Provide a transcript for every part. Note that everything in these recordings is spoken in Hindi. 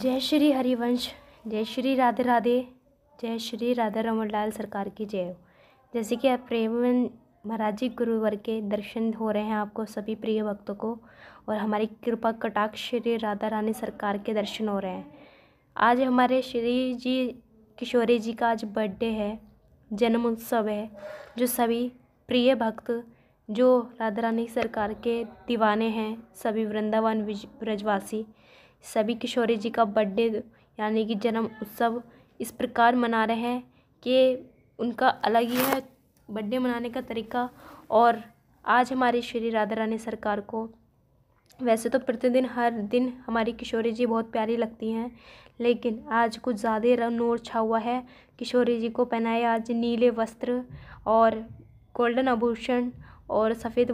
जय श्री हरिवंश जय श्री राधे राधे जय श्री राधा रमन लाल सरकार की जय हो जैसे कि आप प्रेम महाराज जी गुरुवर के दर्शन हो रहे हैं आपको सभी प्रिय भक्तों को और हमारी कृपा कटाक्ष श्री राधा रानी सरकार के दर्शन हो रहे हैं आज हमारे श्री जी किशोरी जी का आज बर्थडे है जन्म उत्सव है जो सभी प्रिय भक्त जो राधा रानी सरकार के दीवाने हैं सभी वृंदावन ब्रजवासी सभी किशोरी जी का बड्डे यानी कि जन्म उत्सव इस प्रकार मना रहे हैं कि उनका अलग ही है बर्थडे मनाने का तरीका और आज हमारी श्री राधा रानी सरकार को वैसे तो प्रतिदिन हर दिन हमारी किशोरी जी बहुत प्यारी लगती हैं लेकिन आज कुछ ज़्यादा नोर छा हुआ है किशोरी जी को पहनाए आज नीले वस्त्र और गोल्डन आभूषण और सफ़ेद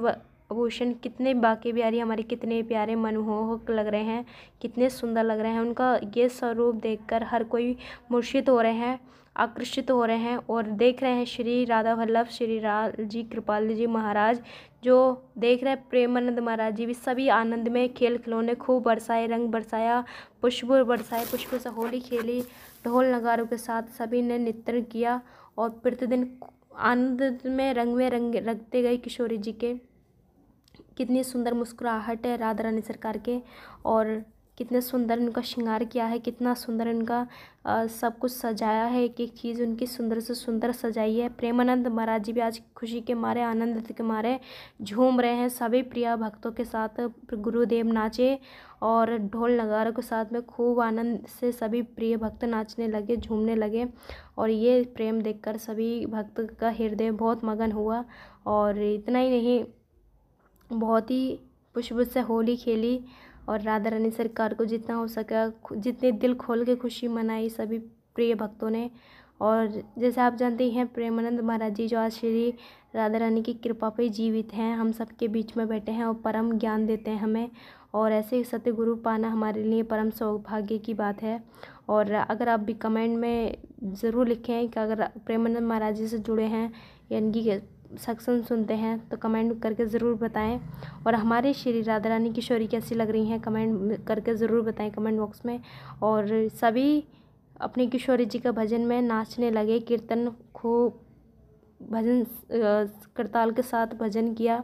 आभूषण कितने बाके बिहारी हमारे कितने प्यारे मनमोहक लग रहे हैं कितने सुंदर लग रहे हैं उनका ये स्वरूप देखकर हर कोई मूर्छित हो रहे हैं आकर्षित हो रहे हैं और देख रहे हैं श्री राधा वल्लभ श्री राल जी कृपाल जी महाराज जो देख रहे हैं प्रेमानंद महाराज जी भी सभी आनंद में खेल खिलौने खूब बरसाए रंग बरसाया पुष्प बरसाए पुष्प से होली खेली ढोल नगारों के साथ सभी ने नृत्य किया और प्रतिदिन आनंद में रंग में रंग रखते गए किशोरी जी के कितनी सुंदर मुस्कुराहट है राधा रानी सरकार के और कितने सुंदर उनका श्रृंगार किया है कितना सुंदर उनका आ, सब कुछ सजाया है एक एक चीज़ उनकी सुंदर से सुंदर सजाई है प्रेमानंद महाराज जी भी आज खुशी के मारे आनंद के मारे झूम रहे हैं सभी प्रिय भक्तों के साथ गुरुदेव नाचे और ढोल नगारों के साथ में खूब आनंद से सभी प्रिय भक्त नाचने लगे झूमने लगे और ये प्रेम देखकर सभी भक्त का हृदय बहुत मगन हुआ और इतना ही नहीं बहुत ही खुश से होली खेली और राधा रानी सरकार को जितना हो सका जितने दिल खोल के खुशी मनाई सभी प्रिय भक्तों ने और जैसे आप जानते हैं प्रेमानंद महाराज जी जो आज श्री राधा रानी की कृपा पर जीवित हैं हम सबके बीच में बैठे हैं और परम ज्ञान देते हैं हमें और ऐसे सत्य गुरु पाना हमारे लिए परम सौभाग्य की बात है और अगर आप भी कमेंट में ज़रूर लिखें कि अगर प्रेमानंद महाराज जी से जुड़े हैं या इनकी सेक्शन सुनते हैं तो कमेंट करके ज़रूर बताएं और हमारे श्री राधा रानी किशोरी कैसी लग रही हैं कमेंट करके ज़रूर बताएं कमेंट बॉक्स में और सभी अपने किशोरी जी का भजन में नाचने लगे कीर्तन खूब भजन करताल के साथ भजन किया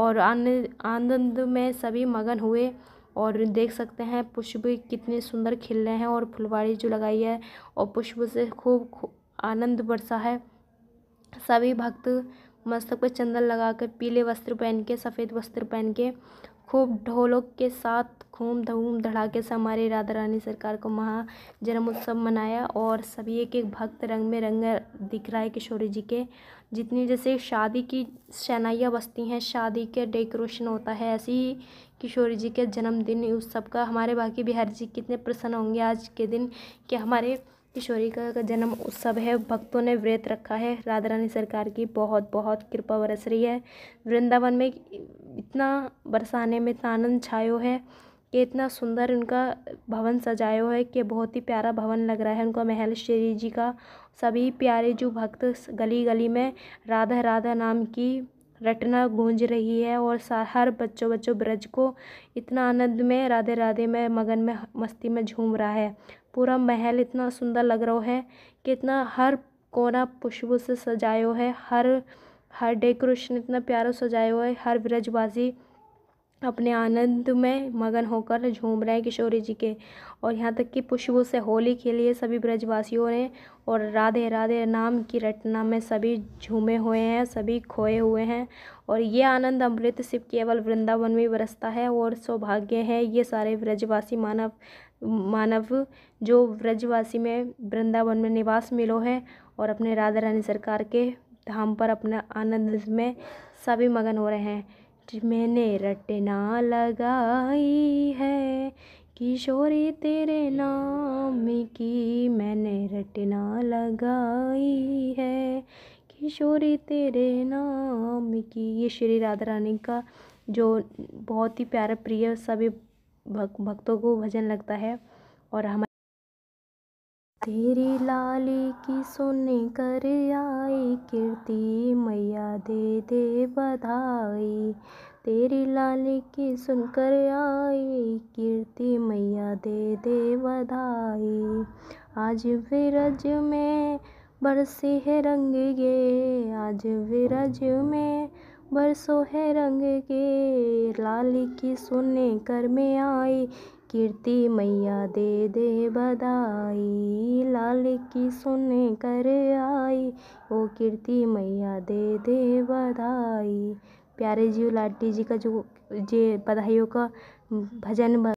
और आनंद आनंद में सभी मगन हुए और देख सकते हैं पुष्प कितने सुंदर खिल रहे हैं और फुलवाड़ी जो लगाई है और पुष्प से खूब आनंद बरसा है सभी भक्त मस्तक पर चंदन लगाकर पीले वस्त्र पहन के सफ़ेद वस्त्र पहन के खूब ढोलों के साथ घूम धूम धड़ाके से हमारे राधा रानी सरकार को महा जन्मोत्सव मनाया और सभी एक एक भक्त रंग में रंग दिख रहा है किशोरी जी के जितनी जैसे शादी की शहनाइयाँ बसती हैं शादी के डेकोरेशन होता है ऐसे ही किशोरी जी के जन्मदिन उस सब का हमारे बाकी बिहार जी कितने प्रसन्न होंगे आज के दिन कि हमारे किशोरी का जन्म उत्सव है भक्तों ने व्रत रखा है राधा रानी सरकार की बहुत बहुत कृपा बरस रही है वृंदावन में इतना बरसाने में इतना आनंद छायो है कि इतना सुंदर उनका भवन सजायो है कि बहुत ही प्यारा भवन लग रहा है उनका महल श्री जी का सभी प्यारे जो भक्त गली गली में राधा राधा नाम की रटना गूंज रही है और हर बच्चों बच्चों ब्रज को इतना आनंद में राधे राधे में मगन में मस्ती में झूम रहा है पूरा महल इतना सुंदर लग रहा है कि इतना हर कोना पुष्प से सजायो है हर हर डेकोरेशन इतना प्यारा सजाया है हर ब्रजवासी अपने आनंद में मगन होकर झूम रहे हैं किशोरी जी के और यहाँ तक कि पुष्पों से होली के लिए सभी ब्रजवासियों ने और राधे राधे नाम की रटना में सभी झूमे हुए हैं सभी खोए हुए हैं और ये आनंद अमृत सिर्फ केवल वृंदावन में बरसता है और सौभाग्य है ये सारे ब्रजवासी मानव मानव जो ब्रजवासी में वृंदावन में निवास मिलो है और अपने राधा रानी सरकार के धाम पर अपना आनंद में सभी मगन हो रहे हैं मैंने रटना लगाई है किशोरी तेरे नाम की मैंने रटना लगाई है किशोरी तेरे नाम की ये श्री राधा रानी का जो बहुत ही प्यारा प्रिय सभी भक्तों को भजन लगता है और हमारे तेरी लाली की सुन कर आई कीर्ति मैया दे दे बधाई तेरी लाली की सुन कर आई कीर्ति मैया दे दे बधाई आज विरज में बरसे है रंग गे आज विरज में बरसो है रंग गे लाली की सुन कर में आई कीर्ति मैया दे दे बधाई लाल की सुन कर आई ओ कीर्ति मैया दे दे बधाई प्यारे जीव लाटी जी का जो जे बधाइयों का भजन